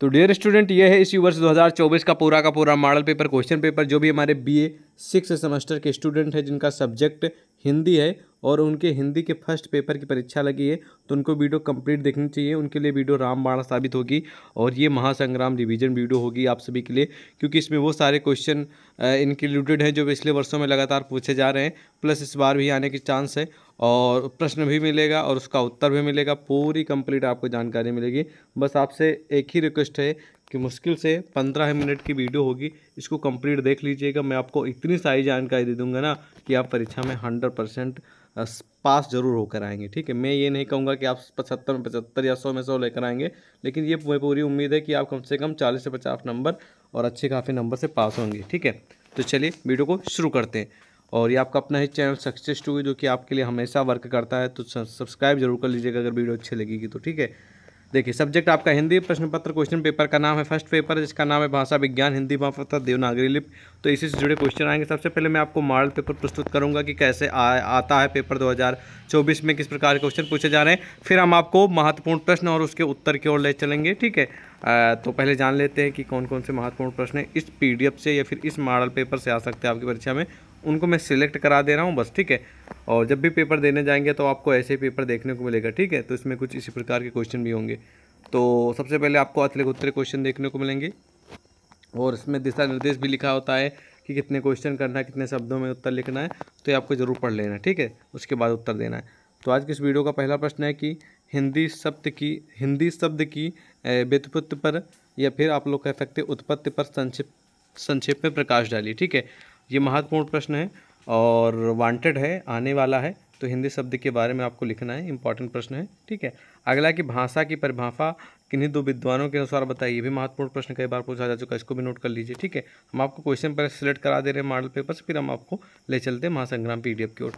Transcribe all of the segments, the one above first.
तो dear student ये है इसी वर्ष 2024 का पूरा का पूरा मॉडल पेपर क्वेश्चन पेपर जो भी हमारे बी ए सिक्स सेमेस्टर के स्टूडेंट हैं जिनका सब्जेक्ट हिंदी है और उनके हिंदी के फर्स्ट पेपर की परीक्षा लगी है तो उनको वीडियो कंप्लीट देखनी चाहिए उनके लिए वीडियो रामबाणा साबित होगी और ये महासंग्राम रिवीजन वीडियो होगी आप सभी के लिए क्योंकि इसमें वो सारे क्वेश्चन इंक्लूडेड हैं जो पिछले वर्षों में लगातार पूछे जा रहे हैं प्लस इस बार भी आने के चांस है और प्रश्न भी मिलेगा और उसका उत्तर भी मिलेगा पूरी कंप्लीट आपको जानकारी मिलेगी बस आपसे एक ही रिक्वेस्ट है कि मुश्किल से पंद्रह मिनट की वीडियो होगी इसको कंप्लीट देख लीजिएगा मैं आपको इतनी सारी जानकारी दे दूंगा ना कि आप परीक्षा में हंड्रेड परसेंट पास जरूर होकर आएंगे ठीक है मैं ये नहीं कहूँगा कि आप पचहत्तर में पचहत्तर या सौ में सौ लेकर आएंगे लेकिन ये पूरी उम्मीद है कि आप कम से कम चालीस से पचास नंबर और अच्छे काफ़ी नंबर से पास होंगे ठीक है तो चलिए वीडियो को शुरू करते हैं और ये आपका अपना ही चैनल सक्सेस टू जो कि आपके लिए हमेशा वर्क करता है तो सब्सक्राइब जरूर कर लीजिएगा अगर वीडियो अच्छी लगेगी तो ठीक है देखिए सब्जेक्ट आपका हिंदी प्रश्न पत्र क्वेश्चन पेपर का नाम है फर्स्ट पेपर जिसका नाम है भाषा विज्ञान हिंदी महापत्र देवनागरी लिप तो इसी से जुड़े क्वेश्चन आएंगे सबसे पहले मैं आपको मॉडल पेपर प्रस्तुत करूंगा कि कैसे आ, आता है पेपर 2024 में किस प्रकार के क्वेश्चन पूछे जा रहे हैं फिर हम आपको महत्वपूर्ण प्रश्न और उसके उत्तर की ओर ले चलेंगे ठीक है तो पहले जान लेते हैं कि कौन कौन से महत्वपूर्ण प्रश्न इस पी से या फिर इस मॉडल पेपर से आ सकते हैं आपकी परीक्षा में उनको मैं सिलेक्ट करा दे रहा हूँ बस ठीक है और जब भी पेपर देने जाएंगे तो आपको ऐसे पेपर देखने को मिलेगा ठीक है तो इसमें कुछ इसी प्रकार के क्वेश्चन भी होंगे तो सबसे पहले आपको अतले उत्तरे क्वेश्चन देखने को मिलेंगे और इसमें दिशा निर्देश भी लिखा होता है कि कितने क्वेश्चन करना है कितने शब्दों में उत्तर लिखना है तो ये आपको ज़रूर पढ़ लेना है ठीक है उसके बाद उत्तर देना है तो आज के इस वीडियो का पहला प्रश्न है कि हिंदी शब्द की हिंदी शब्द की व्युत्पत्ति पर या फिर आप लोग कह सकते उत्पत्ति पर संक्षिप्त संक्षेप में प्रकाश डाली ठीक है ये महत्वपूर्ण प्रश्न है और वांटेड है आने वाला है तो हिंदी शब्द के बारे में आपको लिखना है इंपॉर्टेंट प्रश्न है ठीक है अगला कि भाषा की परिभाषा किन्हीं दो विद्वानों के अनुसार बताइए ये भी महत्वपूर्ण प्रश्न कई बार पूछा जा चुका है इसको भी नोट कर लीजिए ठीक है हम आपको क्वेश्चन पर सिलेक्ट करा दे रहे हैं मॉडल पेपर से फिर हम आपको ले चलते हैं महासंग्राम पी की ओर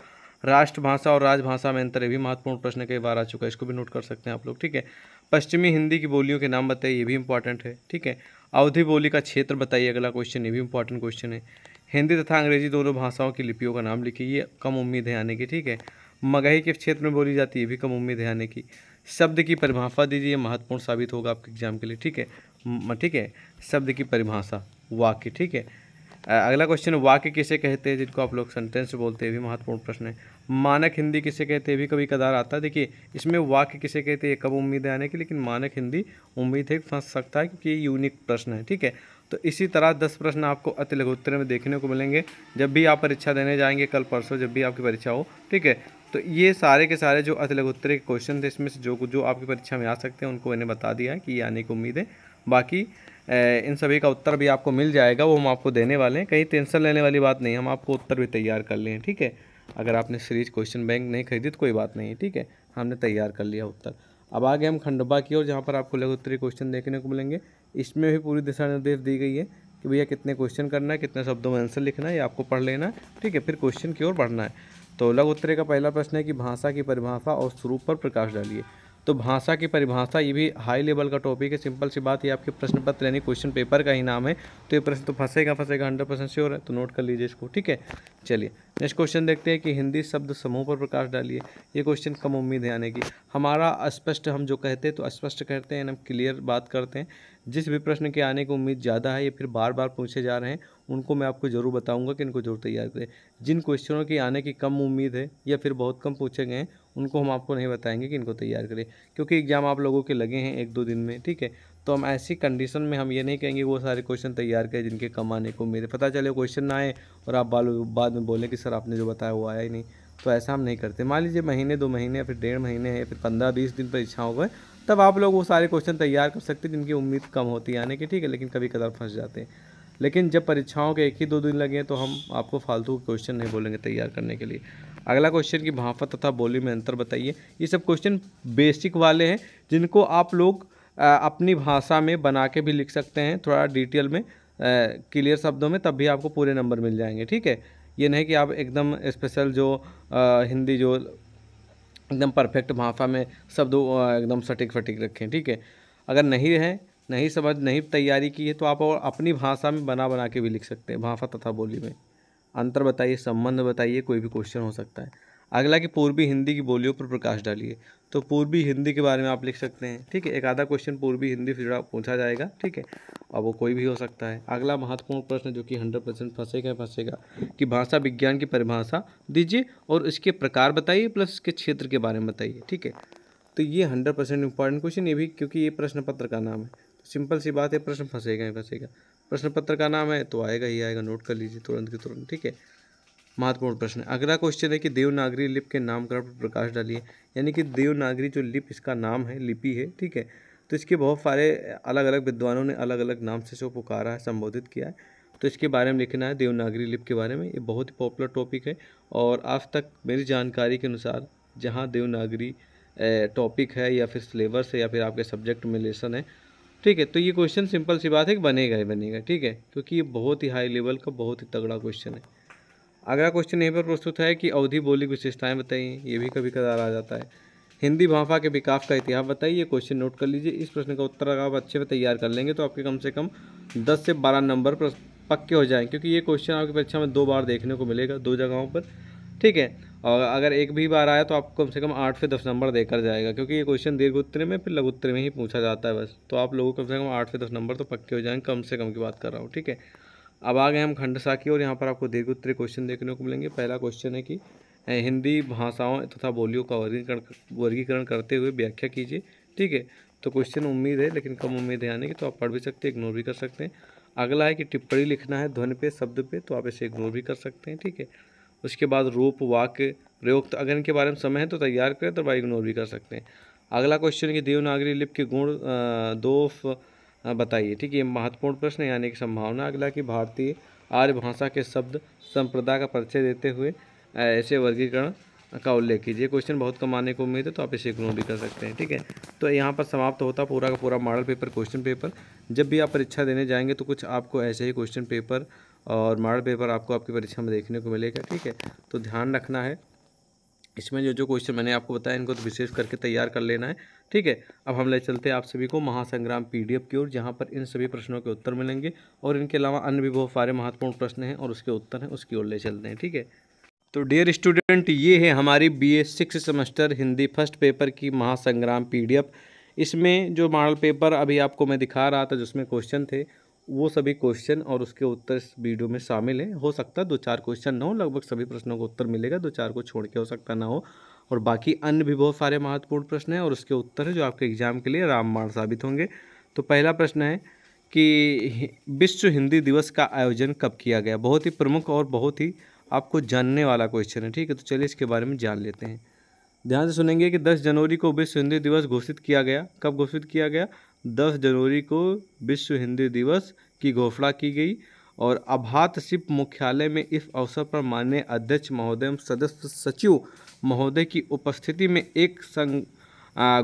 राष्ट्रभाषा और राजभाषा में अंतर ये भी महत्वपूर्ण प्रश्न कई बार आ चुका है इसको भी नोट कर सकते हैं आप लोग ठीक है पश्चिमी हिंदी की बोलियों के नाम बताइए ये भी इंपॉर्टेंट है ठीक है अवधि बोली का क्षेत्र बताइए अगला क्वेश्चन ये भी इंपॉर्टेंट क्वेश्चन है हिंदी तथा अंग्रेजी दोनों भाषाओं की लिपियों का नाम लिखिए ये कम उम्मीद है आने की ठीक है मगही के क्षेत्र में बोली जाती है भी कम उम्मीद है आने की शब्द की परिभाषा दीजिए महत्वपूर्ण साबित होगा आपके एग्जाम के लिए ठीक है ठीक है शब्द की परिभाषा वाक्य ठीक है अगला क्वेश्चन वाक्य किसे कहते हैं जिनको आप लोग सेंटेंस बोलते हैं भी महत्वपूर्ण प्रश्न है मानक हिंदी किसे कहते हैं भी कभी कदार आता है देखिए इसमें वाक्य किसे कहते हैं कब उम्मीद है आने की लेकिन मानक हिंदी उम्मीद है फंस सकता है क्योंकि ये यूनिक प्रश्न है ठीक है तो इसी तरह दस प्रश्न आपको अति उत्तर में देखने को मिलेंगे जब भी आप परीक्षा देने जाएंगे कल परसों जब भी आपकी परीक्षा हो ठीक है तो ये सारे के सारे जो अति उत्तर के क्वेश्चन थे इसमें से जो जो आपकी परीक्षा में आ सकते हैं उनको मैंने बता दिया कि ये आने की उम्मीद है बाकी इन सभी का उत्तर भी आपको मिल जाएगा वो हम आपको देने वाले हैं कहीं टेंशन लेने वाली बात नहीं हम आपको उत्तर भी तैयार कर लें ठीक है अगर आपने सीरीज क्वेश्चन बैंक नहीं खरीदी तो कोई बात नहीं है ठीक है हमने तैयार कर लिया उत्तर अब आगे हम खंडबा की ओर जहाँ पर आपको लघु लघुत्तरी क्वेश्चन देखने को मिलेंगे इसमें भी पूरी दिशा निर्देश दी गई है कि भैया कितने क्वेश्चन करना है कितने शब्दों में आंसर लिखना है ये आपको पढ़ लेना है ठीक है फिर क्वेश्चन की ओर बढ़ना है तो लघु उत्तरे का पहला प्रश्न है कि भाषा की परिभाषा और स्वरूप पर प्रकाश डालिए तो भाषा की परिभाषा ये भी हाई लेवल का टॉपिक है सिंपल सी बात ये आपके प्रश्न पत्र यानी क्वेश्चन पेपर का ही नाम है तो ये प्रश्न तो फंसेगा फंसेगा हंड्रेड परसेंट श्योर है तो नोट कर लीजिए इसको ठीक है चलिए नेक्स्ट क्वेश्चन देखते हैं कि हिंदी शब्द समूह पर प्रकाश डालिए ये क्वेश्चन कम उम्मीद है आने की हमारा स्पष्ट हम जो कहते हैं तो स्पष्ट कहते हैं हम क्लियर बात करते हैं जिस भी प्रश्न के आने की उम्मीद ज़्यादा है या फिर बार बार पूछे जा रहे हैं उनको मैं आपको ज़रूर बताऊंगा कि इनको जरूर तैयार करें जिन क्वेश्चनों की आने की कम उम्मीद है या फिर बहुत कम पूछे गए हैं उनको हम आपको नहीं बताएंगे कि इनको तैयार करें क्योंकि एग्ज़ाम आप लोगों के लगे हैं एक दो दिन में ठीक है तो हम ऐसी कंडीशन में हम ये नहीं कहेंगे वो सारे क्वेश्चन तैयार करें जिनके कम आने को उम्मीद है पता चले क्वेश्चन ना आए और आप बाद में बोलें कि सर आपने जो बताया वो आया ही नहीं तो ऐसा हम नहीं करते मान लीजिए महीने दो महीने या फिर डेढ़ महीने या फिर पंद्रह बीस दिन परीक्षाओं को तब आप लोग वो सारे क्वेश्चन तैयार कर सकते हैं जिनकी उम्मीद कम होती है आने की ठीक है लेकिन कभी कदम फंस जाते हैं लेकिन जब परीक्षाओं के एक ही दो दिन लगे तो हम आपको फालतू क्वेश्चन नहीं बोलेंगे तैयार करने के लिए अगला क्वेश्चन की भाफत तथा बोली में अंतर बताइए ये सब क्वेश्चन बेसिक वाले हैं जिनको आप लोग अपनी भाषा में बना के भी लिख सकते हैं थोड़ा डिटेल में क्लियर शब्दों में तब भी आपको पूरे नंबर मिल जाएंगे ठीक है ये नहीं कि आप एकदम स्पेशल जो आ, हिंदी जो एकदम परफेक्ट भाफा में दो एकदम सटीक फटीक रखें ठीक है अगर नहीं है नहीं समझ नहीं तैयारी की है तो आप और अपनी भाषा में बना बना के भी लिख सकते हैं भाफा तथा बोली में अंतर बताइए संबंध बताइए कोई भी क्वेश्चन हो सकता है अगला कि पूर्वी हिंदी की बोलियों पर प्रकाश डालिए तो पूर्वी हिंदी के बारे में आप लिख सकते हैं ठीक है एक आधा क्वेश्चन पूर्वी हिंदी से जुड़ा पूछा जाएगा ठीक है और वो कोई भी हो सकता है अगला महत्वपूर्ण प्रश्न जो कि हंड्रेड परसेंट फंसेगा फंसेगा कि भाषा विज्ञान की परिभाषा दीजिए और इसके प्रकार बताइए प्लस इसके क्षेत्र के बारे में बताइए ठीक है तो ये हंड्रेड परसेंट इंपॉर्टेंट क्वेश्चन ये भी क्योंकि ये प्रश्न पत्र का नाम है तो सिंपल सी बात है प्रश्न फंसेगा ही फंसेगा प्रश्न पत्र का नाम है तो आएगा ही आएगा नोट कर लीजिए तुरंत के तुरंत ठीक है महत्वपूर्ण प्रश्न है अगला क्वेश्चन है कि देवनागरी लिप के नाम पर प्रकाश डालिए यानी कि देवनागरी जो लिप इसका नाम है लिपि है ठीक है तो इसके बहुत सारे अलग अलग विद्वानों ने अलग अलग नाम से इसको पुकारा है संबोधित किया है तो इसके बारे में लिखना है देवनागरी लिप के बारे में ये बहुत ही पॉपुलर टॉपिक है और आज तक मेरी जानकारी के अनुसार जहाँ देवनागरी टॉपिक है या फिर सिलेबस है या फिर आपके सब्जेक्ट में लेसन है ठीक है तो ये क्वेश्चन सिंपल सी बात है कि बनेगा ही बनेगा ठीक है क्योंकि ये बहुत ही हाई लेवल का बहुत ही तगड़ा क्वेश्चन है अगला क्वेश्चन यहीं पर प्रस्तुत है कि अवधि बोली विशेषताएं बताइए ये भी कभी कदार आ जाता है हिंदी भाषा के विकास का इतिहास बताइए ये क्वेश्चन नोट कर लीजिए इस प्रश्न का उत्तर अगर आप अच्छे से तैयार कर लेंगे तो आपके कम से कम दस से बारह नंबर पक्के हो जाएँ क्योंकि ये क्वेश्चन आपकी परीक्षा में दो बार देखने को मिलेगा दो जगहों पर ठीक है और अगर एक भी बार आया तो आपको कम से कम आठ से दस नंबर देकर जाएगा क्योंकि ये क्वेश्चन दीर्घ उत्तर में फिर लघु में ही पूछा जाता है बस तो आप लोगों को कम से कम आठ से दस नंबर तो पक्के हो जाएंगे कम से कम की बात कर रहा हूँ ठीक है अब आ गए हम खंडसा की और यहाँ पर आपको दीर्घ उत्तरीय क्वेश्चन देखने को मिलेंगे पहला क्वेश्चन है कि हिंदी भाषाओं तथा बोलियों का वर्गीकरण वर्गीकरण करते हुए व्याख्या कीजिए ठीक है तो क्वेश्चन उम्मीद है लेकिन कम उम्मीद है आने की तो आप पढ़ भी सकते हैं इग्नोर भी कर सकते हैं अगला है कि टिप्पणी लिखना है ध्वनि पे शब्द पे तो आप इसे इग्नोर भी कर सकते हैं ठीक है उसके बाद रूप वाक्य प्रयोग तो अगर इनके बारे में समय है तो तैयार करें तो भाई इग्नोर भी कर सकते हैं अगला क्वेश्चन है कि देवनागरी लिप के गुण दो हाँ, बताइए ठीक है ये महत्वपूर्ण प्रश्न यानी कि की संभावना अगला कि भारतीय आर्य भाषा के शब्द संप्रदाय का परिचय देते हुए ऐसे वर्गीकरण का उल्लेख कीजिए क्वेश्चन बहुत कम आने को उम्मीद है तो आप इसे इग्नोर भी कर सकते हैं ठीक है तो यहाँ पर समाप्त तो होता पूरा का पूरा मॉडल पेपर क्वेश्चन पेपर जब भी आप परीक्षा देने जाएंगे तो कुछ आपको ऐसे ही क्वेश्चन पेपर और मॉडल पेपर आपको आपकी परीक्षा में देखने को मिलेगा ठीक है तो ध्यान रखना है इसमें जो जो क्वेश्चन मैंने आपको बताया इनको तो विशेष करके तैयार कर लेना है ठीक है अब हम ले चलते हैं आप सभी को महासंग्राम पीडीएफ की ओर जहाँ पर इन सभी प्रश्नों के उत्तर मिलेंगे और इनके अलावा अन्य भी बहुत सारे महत्वपूर्ण प्रश्न हैं और उसके उत्तर हैं उसकी ओर ले चलते हैं ठीक है तो डियर स्टूडेंट ये है हमारी B A six semester Hindi first paper की महासंग्राम पी इसमें जो मॉडल पेपर अभी आपको मैं दिखा रहा था जिसमें क्वेश्चन थे वो सभी क्वेश्चन और उसके उत्तर इस वीडियो में शामिल हैं हो सकता है दो चार क्वेश्चन ना हो लगभग सभी प्रश्नों का उत्तर मिलेगा दो चार को छोड़ के हो सकता ना हो और बाकी अन्य भी बहुत सारे महत्वपूर्ण प्रश्न हैं और उसके उत्तर है जो आपके एग्जाम के लिए रामबाण साबित होंगे तो पहला प्रश्न है कि विश्व हिंदी दिवस का आयोजन कब किया गया बहुत ही प्रमुख और बहुत ही आपको जानने वाला क्वेश्चन है ठीक है तो चलिए इसके बारे में जान लेते हैं ध्यान से सुनेंगे कि 10 जनवरी को विश्व हिंदी दिवस घोषित किया गया कब घोषित किया गया दस जनवरी को विश्व हिंदी दिवस की घोषणा की गई और आभात शिप मुख्यालय में इस अवसर पर माननीय अध्यक्ष महोदय एवं सदस्य सचिव महोदय की उपस्थिति में एक संग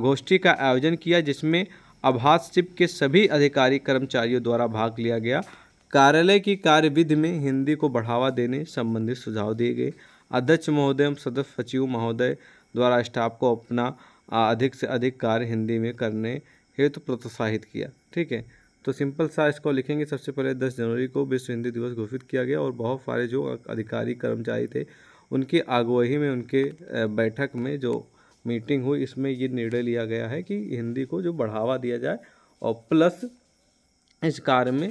गोष्ठी का आयोजन किया जिसमें आभात शिप के सभी अधिकारी कर्मचारियों द्वारा भाग लिया गया कार्यालय की कार्यविधि में हिंदी को बढ़ावा देने संबंधित सुझाव दिए गए अध्यक्ष महोदय एवं सदस्य सचिव महोदय द्वारा स्टाफ को अपना अधिक से अधिक कार्य हिंदी में करने हेतु तो प्रोत्साहित किया ठीक है तो सिंपल सा इसको लिखेंगे सबसे पहले दस जनवरी को विश्व हिंदी दिवस घोषित किया गया और बहुत सारे जो अधिकारी कर्मचारी थे उनकी अगुवाई में उनके बैठक में जो मीटिंग हुई इसमें ये निर्णय लिया गया है कि हिंदी को जो बढ़ावा दिया जाए और प्लस इस कार्य में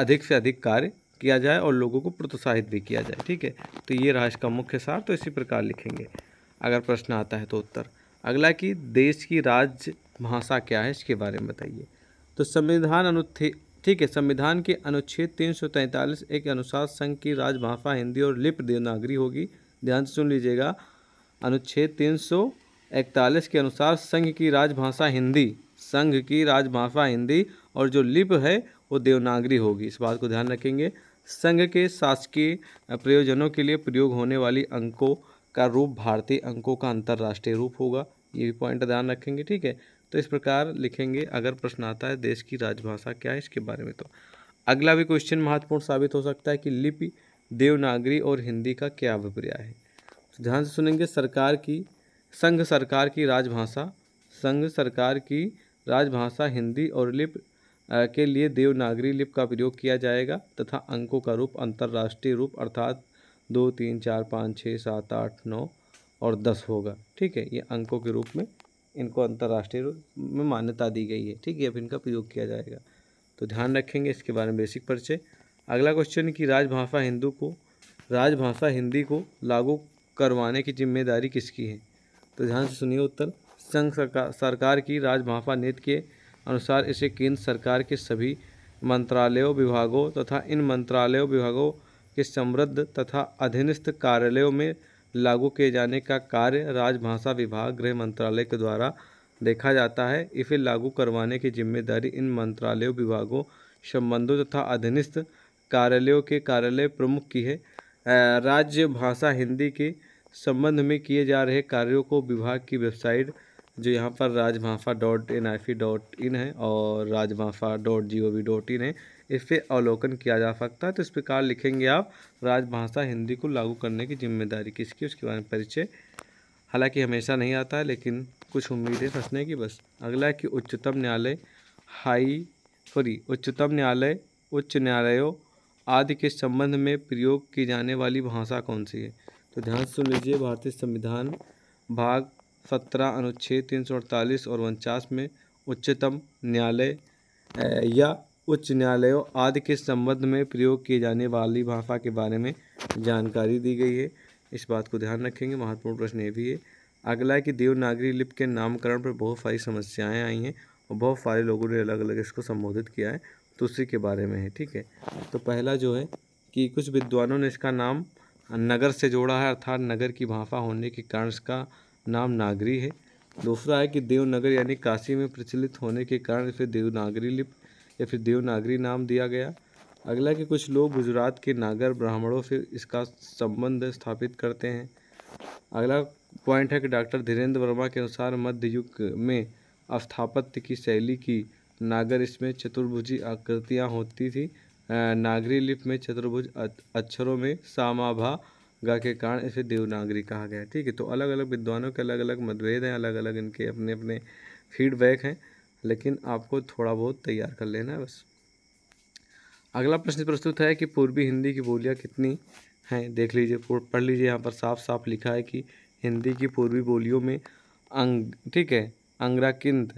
अधिक से अधिक कार्य किया जाए और लोगों को प्रोत्साहित भी किया जाए ठीक है तो ये रहा इसका मुख्य सार तो इसी प्रकार लिखेंगे अगर प्रश्न आता है तो उत्तर अगला कि देश की राज्य भाषा क्या है इसके बारे में बताइए तो संविधान अनु ठीक है संविधान के अनुच्छेद तीन सौ तैंतालीस एक अनुसार संघ की राजभाषा हिंदी और लिप देवनागरी होगी ध्यान से सुन लीजिएगा अनुच्छेद तीन सौ इकतालीस के अनुसार संघ की राजभाषा हिंदी संघ की राजभाषा हिंदी और जो लिप है वो देवनागरी होगी इस बात को ध्यान रखेंगे संघ के शासकीय प्रयोजनों के लिए प्रयोग होने वाली अंकों का रूप भारतीय अंकों का अंतर्राष्ट्रीय रूप होगा ये भी पॉइंट ध्यान रखेंगे ठीक है तो इस प्रकार लिखेंगे अगर प्रश्न आता है देश की राजभाषा क्या है इसके बारे में तो अगला भी क्वेश्चन महत्वपूर्ण साबित हो सकता है कि लिपि देवनागरी और हिंदी का क्या अभिप्राय है ध्यान से सुनेंगे सरकार की संघ सरकार की राजभाषा संघ सरकार की राजभाषा हिंदी और लिप के लिए देवनागरी लिप का प्रयोग किया जाएगा तथा अंकों का रूप अंतर्राष्ट्रीय रूप अर्थात दो तीन चार पाँच छः सात आठ नौ और दस होगा ठीक है ये अंकों के रूप में इनको अंतर्राष्ट्रीय रूप में मान्यता दी गई है ठीक है अब इनका प्रयोग किया जाएगा तो ध्यान रखेंगे इसके बारे में बेसिक परिचय अगला क्वेश्चन कि राजभाषा हिंदू को राजभाषा हिंदी को लागू करवाने की जिम्मेदारी किसकी है तो ध्यान से सुनिए उत्तर संघ सरकार सरकार की राजभाषा नीति के अनुसार इसे केंद्र सरकार के सभी मंत्रालयों विभागों तथा इन मंत्रालयों विभागों के समृद्ध तथा अधीनस्थ कार्यालयों में लागू किए जाने का कार्य राजभाषा विभाग गृह मंत्रालय के द्वारा देखा जाता है इसे लागू करवाने की जिम्मेदारी इन मंत्रालयों विभागों संबंधों तथा अधीनस्थ कार्यालयों के कार्यालय प्रमुख की है राज्य भाषा हिंदी के संबंध में किए जा रहे कार्यों को विभाग की वेबसाइट जो यहाँ पर Rajbhasha dot N I C dot in है और Rajbhasha dot G O V dot in है इस पर अवलोकन किया जा सकता है तो इस प्रकार लिखेंगे आप राजभाषा हिंदी को लागू करने की जिम्मेदारी किसकी उसके बारे में परिचय हालांकि हमेशा नहीं आता है लेकिन कुछ उम्मीदें फंसने की बस अगला है कि उच्चतम न्यायालय हाई सॉरी उच्चतम न्यायालय उच्च न्यायालयों आदि के संबंध में प्रयोग की जाने वाली भाषा कौन सी है तो ध्यान सुन लीजिए भारतीय संविधान भाग सत्रह अनुच्छेद तीन सौ अड़तालीस और उनचास में उच्चतम न्यायालय या उच्च न्यायालयों आदि के संबंध में प्रयोग किए जाने वाली भाषा के बारे में जानकारी दी गई है इस बात को ध्यान रखेंगे महत्वपूर्ण प्रश्न ये भी है अगला है कि देवनागरी लिप के नामकरण पर बहुत सारी समस्याएं आई हैं और बहुत सारे लोगों ने अलग अलग इसको संबोधित किया है तो उसी के बारे में है ठीक है तो पहला जो है कि कुछ विद्वानों ने इसका नाम नगर से जोड़ा है अर्थात नगर की भाषा होने के कारण इसका नाम नागरी है दूसरा है कि देवनगर यानी काशी में प्रचलित होने के कारण इसे देवनागरी लिप या फिर देवनागरी नाम दिया गया अगला कि कुछ लोग गुजरात के नागर ब्राह्मणों से इसका संबंध स्थापित करते हैं अगला पॉइंट है कि डॉक्टर धीरेन्द्र वर्मा के अनुसार मध्ययुग में अस्थापत्य की शैली की नागर इसमें चतुर्भुजी आकृतियाँ होती थी नागरी लिप में चतुर्भुज अक्षरों में सामाभा गा के कारण इसे देवनागरी कहा गया ठीक है तो अलग अलग विद्वानों के अलग अलग मतभेद हैं अलग अलग इनके अपने अपने फीडबैक हैं लेकिन आपको थोड़ा बहुत तैयार कर लेना है बस अगला प्रश्न प्रस्तुत है कि पूर्वी हिंदी की बोलियाँ कितनी हैं देख लीजिए पढ़ लीजिए यहाँ पर साफ साफ लिखा है कि हिंदी की पूर्वी बोलियों में अंग ठीक है अंग्राकिंद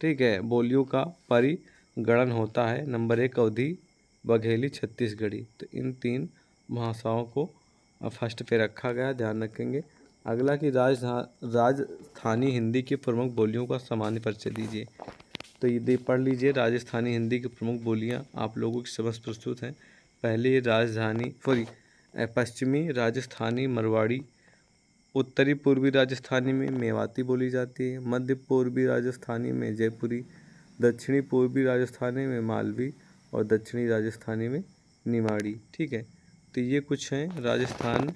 ठीक है बोलियों का परिगणन होता है नंबर एक अवधि बघेली छत्तीसगढ़ी तो इन तीन भाषाओं को फर्स्ट पे रखा गया ध्यान रखेंगे अगला कि राजधा राजस्थानी हिंदी की प्रमुख बोलियों का सामान्य परिचय दीजिए तो ये पढ़ लीजिए राजस्थानी हिंदी की प्रमुख बोलियाँ आप लोगों की समझ प्रस्तुत हैं पहले राजधानी सॉरी पश्चिमी राजस्थानी मरवाड़ी उत्तरी पूर्वी राजस्थानी में मेवाती बोली जाती है मध्य पूर्वी राजस्थानी में जयपुरी दक्षिणी पूर्वी राजस्थानी में मालवी और दक्षिणी राजस्थानी में निमाड़ी ठीक है तो ये कुछ हैं राजस्थान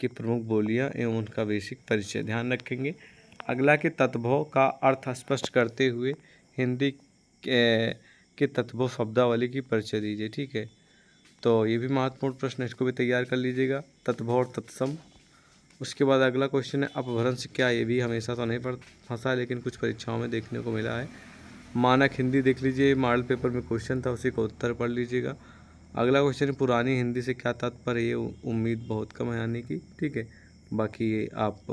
की प्रमुख बोलियाँ एवं उनका बेसिक परिचय ध्यान रखेंगे अगला के तत्वों का अर्थ स्पष्ट करते हुए हिंदी के तत्वों शब्दावली की परिचय दीजिए ठीक है तो ये भी महत्वपूर्ण प्रश्न है इसको भी तैयार कर लीजिएगा तत्व और तत्सम उसके बाद अगला क्वेश्चन है अपभ्रंश क्या ये भी हमेशा तो नहीं पढ़ फंसा लेकिन कुछ परीक्षाओं में देखने को मिला है मानक हिंदी देख लीजिए मॉडल पेपर में क्वेश्चन था उसी का उत्तर पढ़ लीजिएगा अगला क्वेश्चन है पुरानी हिंदी से क्या तात्पर्य ये उम्मीद बहुत कम है आने की ठीक है बाकी ये आप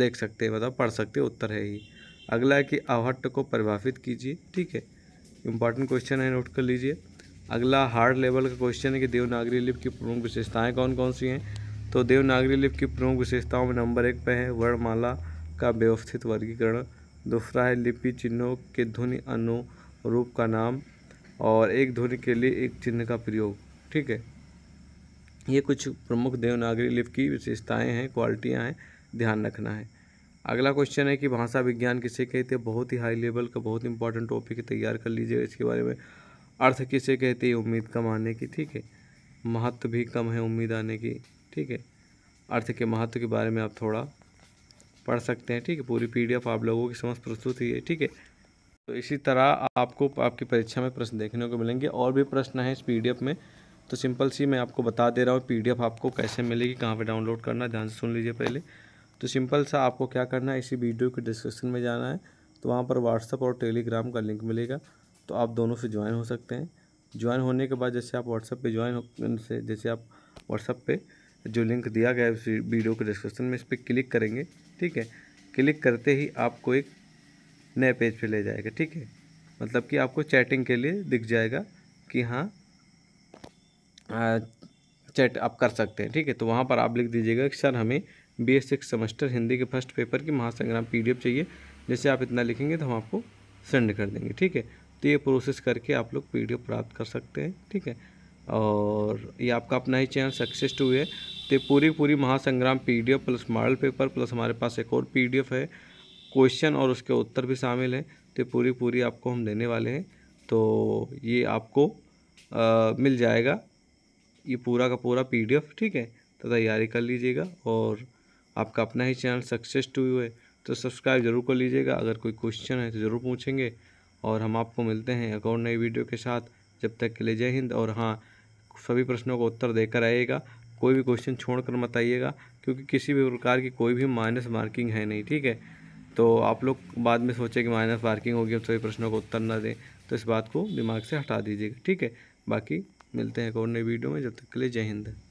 देख सकते हैं मतलब पढ़ सकते उत्तर है ही अगला है कि आहट को परिभाषित कीजिए ठीक है इंपॉर्टेंट क्वेश्चन है नोट कर लीजिए अगला हार्ड लेवल का क्वेश्चन है कि देवनागरी लिप की प्रमुख विशेषताएं कौन कौन सी हैं तो देवनागरी लिप की प्रमुख विशेषताओं में नंबर एक पर है वर्णमाला का व्यवस्थित वर्गीकरण दूसरा है लिपि चिन्हों के ध्वनि अनुरूप का नाम और एक ध्वनि के लिए एक चिन्ह का प्रयोग ठीक है ये कुछ प्रमुख देवनागरी लिप की विशेषताएँ हैं क्वालिटियाँ हैं ध्यान रखना है अगला क्वेश्चन है कि भाषा विज्ञान किसे कहते हैं बहुत ही हाई लेवल का बहुत इंपॉर्टेंट टॉपिक तैयार कर लीजिएगा इसके बारे में अर्थ किसे कहते हैं उम्मीद कम आने की ठीक है महत्व भी कम है उम्मीद आने की ठीक है अर्थ के महत्व के बारे में आप थोड़ा पढ़ सकते हैं ठीक है पूरी पी आप लोगों की समझ प्रस्तुत ही है ठीक है तो इसी तरह आपको आपकी परीक्षा में प्रश्न देखने को मिलेंगे और भी प्रश्न हैं इस पी में तो सिंपल सी मैं आपको बता दे रहा हूँ पी आपको कैसे मिलेगी कहाँ पर डाउनलोड करना ध्यान से सुन लीजिए पहले तो सिंपल सा आपको क्या करना है इसी वीडियो के डिस्क्रिप्शन में जाना है तो वहाँ पर व्हाट्सअप और टेलीग्राम का लिंक मिलेगा तो आप दोनों से ज्वाइन हो सकते हैं ज्वाइन होने के बाद जैसे आप व्हाट्सअप पे ज्वाइन से जैसे आप व्हाट्सअप पे जो लिंक दिया गया है वीडियो के डिस्क्रिप्शन में इस पर क्लिक करेंगे ठीक है क्लिक करते ही आपको एक नए पेज पे ले जाएगा ठीक है मतलब कि आपको चैटिंग के लिए दिख जाएगा कि हाँ चैट आप कर सकते हैं ठीक है तो वहाँ पर आप लिख दीजिएगा कि सर हमें B S six semester Hindi के फर्स्ट पेपर की महासंग्राम पी चाहिए जैसे आप इतना लिखेंगे तो हम आपको सेंड कर देंगे ठीक है तो ये प्रोसेस करके आप लोग पी प्राप्त कर सकते हैं ठीक है और ये आपका अपना ही चैनल सक्सेस टू है तो पूरी पूरी Mahasangram P plus model paper plus हमारे पास एक और पी है क्वेश्चन और उसके उत्तर भी शामिल हैं तो पूरी पूरी आपको हम देने वाले हैं तो ये आपको आ, मिल जाएगा ये पूरा का पूरा एफ ठीक है तो तैयारी कर लीजिएगा और आपका अपना ही चैनल सक्सेस टू यू है तो सब्सक्राइब जरूर कर लीजिएगा अगर कोई क्वेश्चन है तो ज़रूर पूछेंगे और हम आपको मिलते हैं एक और नई वीडियो के साथ जब तक के लिए जय हिंद और हाँ सभी प्रश्नों का उत्तर देकर आइएगा कोई भी क्वेश्चन छोड़ कर मत आइएगा क्योंकि किसी भी प्रकार की कोई भी माइनस मार्किंग है नहीं ठीक है तो आप लोग बाद में सोचें कि माइनस मार्किंग होगी हम सभी प्रश्नों को उत्तर ना दें तो इस बात को दिमाग से हटा दीजिएगा ठीक है बाकी मिलते हैं एक और नई वीडियो में जब तक के लिए जय हिंद